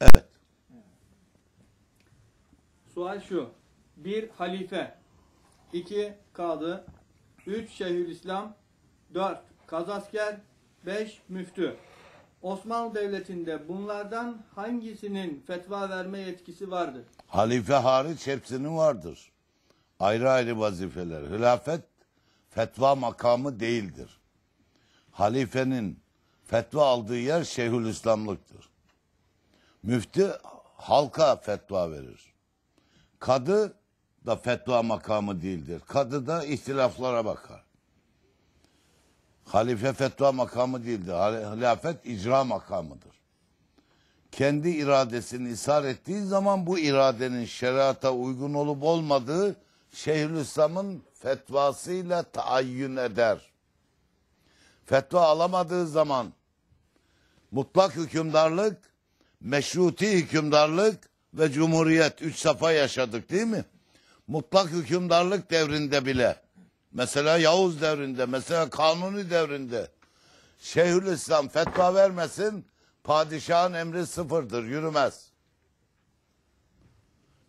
Evet. Sual şu. Bir halife, iki kadı, üç İslam, dört kazasker, beş müftü. Osmanlı Devleti'nde bunlardan hangisinin fetva verme yetkisi vardır? Halife hariç hepsinin vardır. Ayrı ayrı vazifeler. Hilafet fetva makamı değildir. Halifenin fetva aldığı yer Şeyhülislamlıktır. Müftü halka fetva verir. Kadı da fetva makamı değildir. Kadı da ihtilaflara bakar. Halife fetva makamı değildir. Hilafet icra makamıdır. Kendi iradesini ishar ettiği zaman bu iradenin şerata uygun olup olmadığı Şeyhülislam'ın fetvasıyla taayyün eder. Fetva alamadığı zaman mutlak hükümdarlık meşruti hükümdarlık ve cumhuriyet üç safa yaşadık değil mi? Mutlak hükümdarlık devrinde bile mesela Yavuz devrinde mesela Kanuni devrinde Şeyhülislam fetva vermesin padişahın emri sıfırdır yürümez.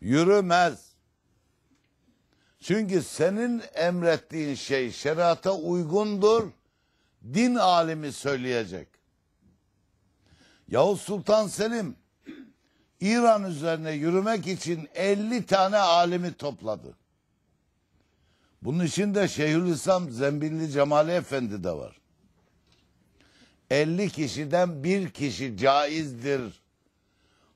Yürümez. Çünkü senin emrettiğin şey şerata uygundur. Din alimi söyleyecek. Yavuz Sultan Selim İran üzerine yürümek için 50 tane alimi topladı. Bunun içinde Şeyhülislam Zembilli Cemali Efendi de var. 50 kişiden bir kişi caizdir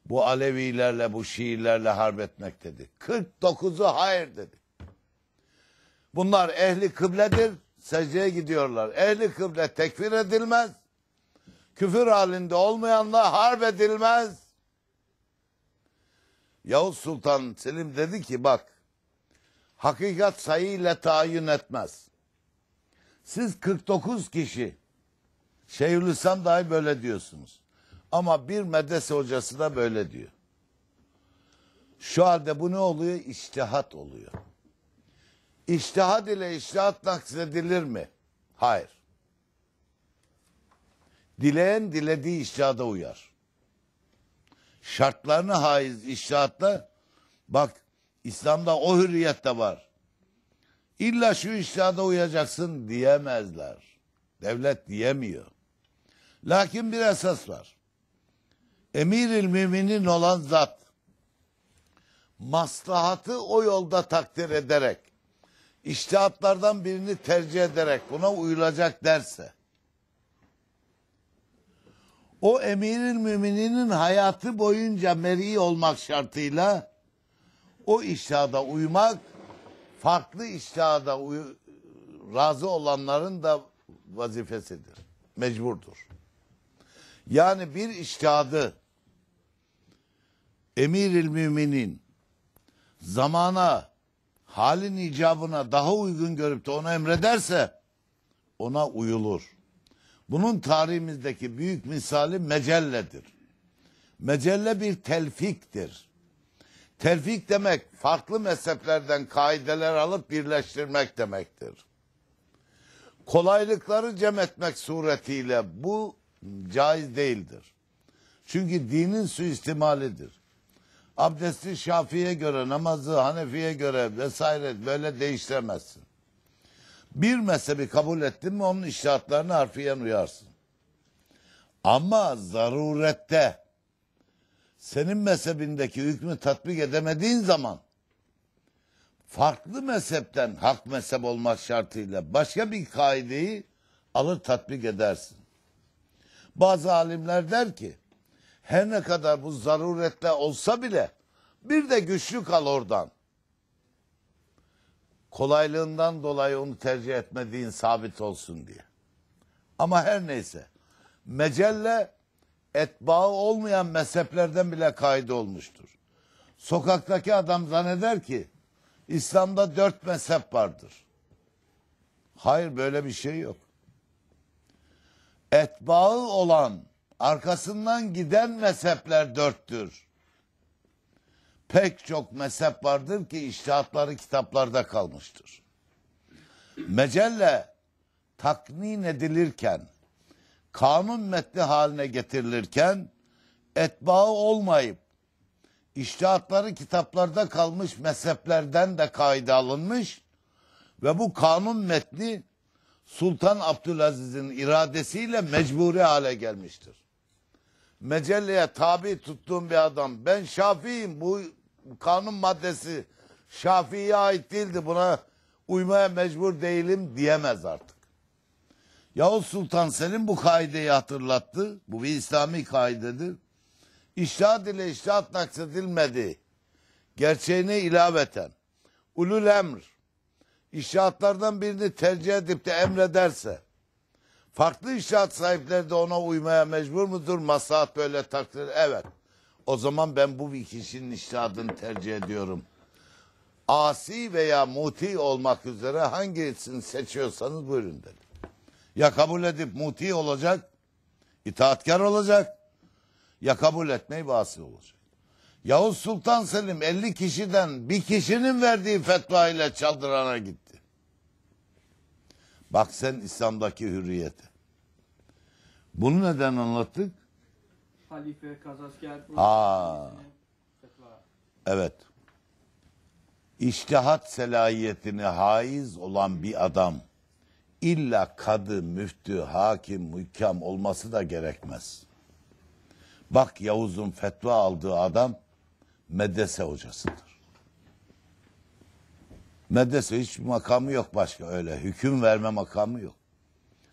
bu Alevilerle bu Şiilerle harp etmek dedi. 49'u hayır dedi. Bunlar ehli kıbledir, secdeye gidiyorlar. Ehli kıble tekfir edilmez küfür halinde olmayanla harp edilmez. Yavuz Sultan Selim dedi ki bak hakikat sayı ile tayin etmez. Siz 49 kişi Şeyhülislam dahi böyle diyorsunuz. Ama bir medrese hocası da böyle diyor. Şu halde bu ne oluyor? İçtihat oluyor. İçtihat ile iştihat naksedilir mi? Hayır. Dileyen dilediği işçada uyar. Şartlarını haiz işçatla, bak İslam'da o hürriyet de var. İlla şu işçada uyacaksın diyemezler. Devlet diyemiyor. Lakin bir esas var. Emiril müminin olan zat maslahatı o yolda takdir ederek iştihatlardan birini tercih ederek buna uyulacak derse o emirül mümininin hayatı boyunca meri olmak şartıyla o iştihada uymak, farklı iştihada uy razı olanların da vazifesidir, mecburdur. Yani bir iştihadı emirül müminin zamana, halin icabına daha uygun görüp de ona emrederse ona uyulur. Bunun tarihimizdeki büyük misali mecelledir. Mecelle bir telfiktir. Telfik demek farklı mezheplerden kaideler alıp birleştirmek demektir. Kolaylıkları cem etmek suretiyle bu caiz değildir. Çünkü dinin suistimalidir. Abdesti Şafii'ye göre, namazı Hanefi'ye göre vesaire böyle değiştiremezsin. Bir mezhebi kabul ettin mi onun iştihatlarına harfiyen uyarsın. Ama zarurette senin mezhebindeki hükmü tatbik edemediğin zaman farklı mezhepten hak mezhep olmak şartıyla başka bir kaideyi alır tatbik edersin. Bazı alimler der ki her ne kadar bu zarurette olsa bile bir de güçlü kal oradan kolaylığından dolayı onu tercih etmediğin sabit olsun diye. Ama her neyse mecelle etbağı olmayan mezheplerden bile kaydı olmuştur. Sokaktaki adam zanneder ki İslam'da dört mezhep vardır. Hayır böyle bir şey yok. Etbağı olan arkasından giden mezhepler dörttür pek çok mezhep vardır ki iştihatları kitaplarda kalmıştır. Mecelle taknin edilirken, kanun metni haline getirilirken etbağı olmayıp iştihatları kitaplarda kalmış mezheplerden de kayda alınmış ve bu kanun metni Sultan Abdülaziz'in iradesiyle mecburi hale gelmiştir. Mecelleye tabi tuttuğum bir adam ben Şafii'yim bu kanun maddesi Şafii'ye ait değildi buna uymaya mecbur değilim diyemez artık. Yavuz Sultan Selim bu kaideyi hatırlattı. Bu bir İslami kaidedir. İştahat ile iştahat naksedilmedi. Gerçeğini ilaveten. Ulul emr. İştahatlardan birini tercih edip de emrederse farklı iştahat sahipleri de ona uymaya mecbur mudur? Masahat böyle takdir. Evet. O zaman ben bu kişinin iştihadını tercih ediyorum. Asi veya muti olmak üzere hangisini seçiyorsanız buyurun derim. Ya kabul edip muti olacak, itaatkar olacak ya kabul etmeyip asi olacak. Yavuz Sultan Selim 50 kişiden bir kişinin verdiği fetva ile çaldırana gitti. Bak sen İslam'daki hürriyete. Bunu neden anlattık? halife, kazasker. Ha. Evet. İştihat selayetini haiz olan bir adam illa kadı, müftü, hakim, mükam olması da gerekmez. Bak Yavuz'un fetva aldığı adam medrese hocasıdır. Medrese hiç makamı yok başka öyle. Hüküm verme makamı yok.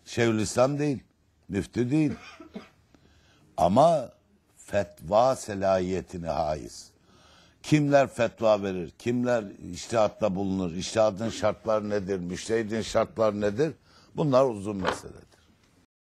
Şeyhülislam değil, müftü değil, ama fetva selayetini haiz. Kimler fetva verir, kimler iştihatta bulunur, iştihadın şartları nedir, müştehidin şartları nedir? Bunlar uzun meseledir.